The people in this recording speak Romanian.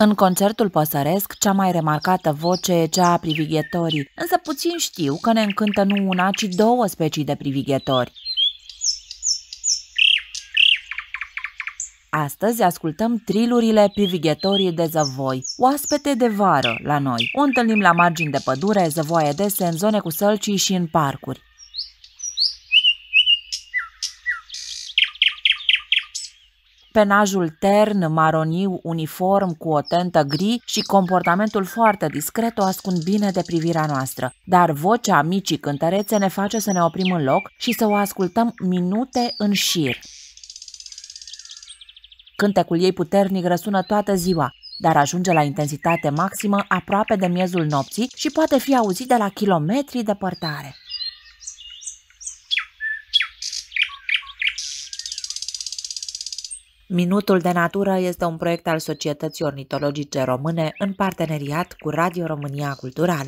În concertul păsăresc, cea mai remarcată voce e cea a privighetorii, însă puțin știu că ne încântă nu una, ci două specii de privighetori. Astăzi ascultăm trilurile privighetorii de zăvoi, oaspete de vară la noi. O întâlnim la margini de pădure, zăvoaie dese, în zone cu sălcii și în parcuri. penajul tern, maroniu, uniform, cu o tentă gri și comportamentul foarte discret o ascund bine de privirea noastră, dar vocea micii cântărețe ne face să ne oprim în loc și să o ascultăm minute în șir. Cântecul ei puternic răsună toată ziua, dar ajunge la intensitate maximă aproape de miezul nopții și poate fi auzit de la kilometri de părtare. Minutul de natură este un proiect al Societății Ornitologice Române în parteneriat cu Radio România Cultural.